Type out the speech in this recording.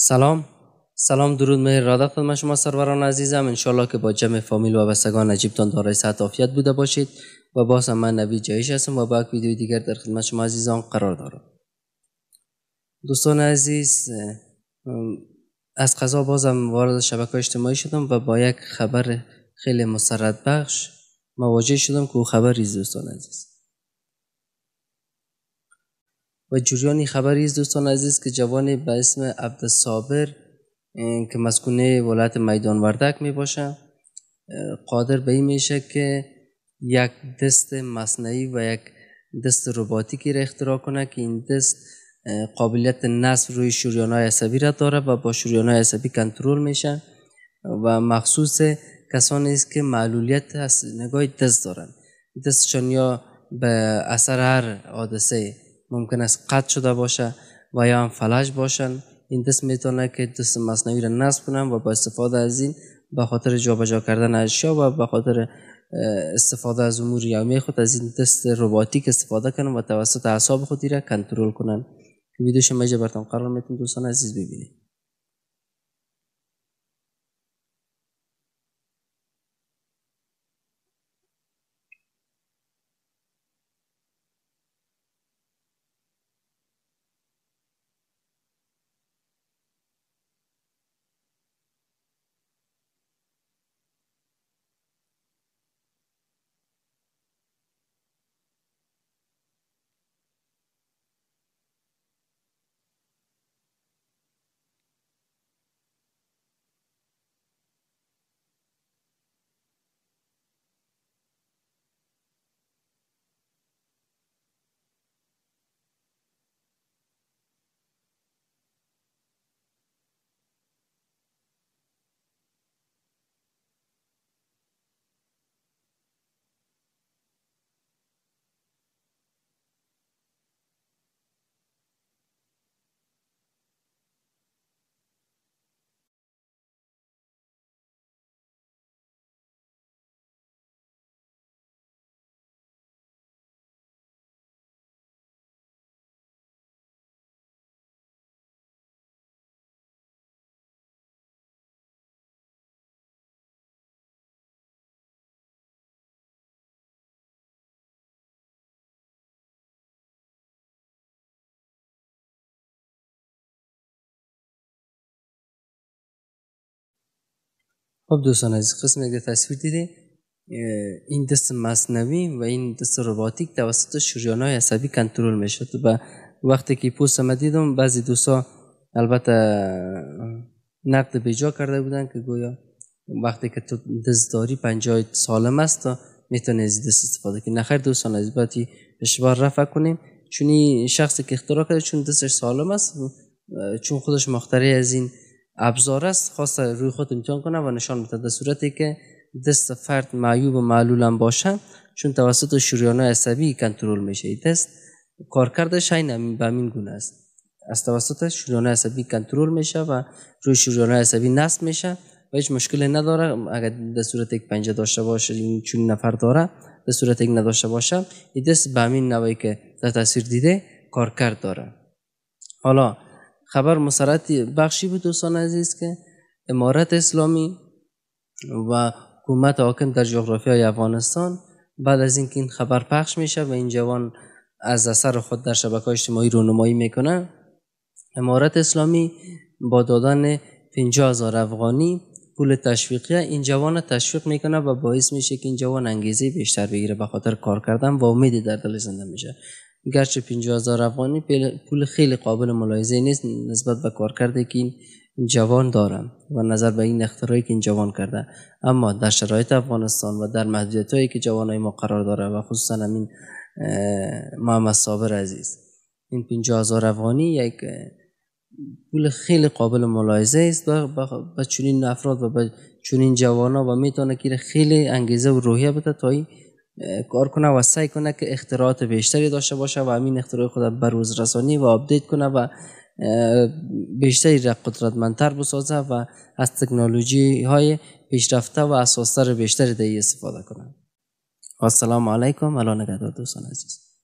سلام سلام درود مهر راده خدمت شما سروران عزیزم انشالله که با جمع فامیل و بستگان عجیبتان دارای صحت عافیت بوده باشید و باز هم من نوید جایش هستم و با یک ویدیو دیگر در خدمت شما عزیزان قرار دارم دوستان عزیز از قضا بازم وارد شبکه اجتماعی شدم و با یک خبر خیلی مسرد بخش مواجه شدم که خبری دوستان عزیز و جریانی خبری است دوستان عزیز که جوانی به اسم عبدالصابر که مسکونه ولایت میدان وردک می باشه قادر به این میشه که یک دست مصنعی و یک دست روباتیکی را اختراع کنه که این دست قابلیت نصب روی شریان های عصبی را داره و با شریان های عصبی کنترل میشه و مخصوص کسانی است که معلولیت از نگاه دست دارن دستشان یا به اثر هر حادثه ممکن است قطع شده باشه و یا هم فلج باشن این دست میتونه که دست مصنوعی را نصب کنم و با استفاده از این به خاطر جابجا کردن اشیا و به خاطر استفاده از امور یومی خود از این دست رباتیک استفاده کنم و توسط اعصاب خودی را کنترل کنن ویدیو شما اینجا براتون قرار میتون دوستان عزیز ببینید خب دوستان از قسم که تصویر این دست مصنوی و این دست روباتیک توسط شریان های عصبی کنترل میشد و وقتی که پوست ما دیدم بعضی دوستا البته نقد جا کرده بودن که گویا وقتی که تو داری پنجاه سالم است تا میتونی از دست استفاده کنی نخیر دوستان از باتی اشبار رفع کنیم چون این شخصی که اختراع کرده چون دستش سالم است چون خودش مختری از این ابزار است خواست روی خود امتحان کنه و نشان بده در صورتی که دست فرد معیوب و معلول هم باشه چون توسط شریان عصبی کنترل میشه دست کارکردش این به همین گونه است از توسط شریان عصبی کنترل میشه و روی شریان عصبی نصب میشه و هیچ مشکلی نداره اگر در صورت یک پنجه داشته باشه چون نفر داره در صورت یک نداشته باشه این دست به همین نوعی که در تاثیر دیده کارکرد داره حالا خبر مسرت بخشی بود دوستان عزیز که امارت اسلامی و حکومت حاکم در جغرافیای افغانستان بعد از اینکه این خبر پخش میشه و این جوان از اثر خود در شبکه اجتماعی رونمایی میکنه امارت اسلامی با دادن 50 هزار افغانی پول تشویقی این جوان تشویق میکنه و باعث میشه که این جوان انگیزه بیشتر بگیره به خاطر کار کردن و امیدی در دل زنده میشه گرچه 50000 افغانی پول خیلی قابل ملاحظه نیست نسبت به کرده که این جوان دارم و نظر به این اختراعی که این جوان کرده اما در شرایط افغانستان و در محدودیت هایی که جوانای ما قرار داره و خصوصا این محمد صابر عزیز این 50000 افغانی یک پول خیلی قابل ملاحظه است و به چنین افراد و به جوان ها و میتونه که خیلی انگیزه و روحیه بده تا کار کنه و سعی کنه که اختراعات بیشتری داشته باشه و همین اختراع خود به روز رسانی و آپدیت کنه و بیشتری را قدرتمندتر بسازه و از تکنولوژی های پیشرفته و اساستر بیشتری در استفاده کنه السلام علیکم الان نگهدار دوستان عزیز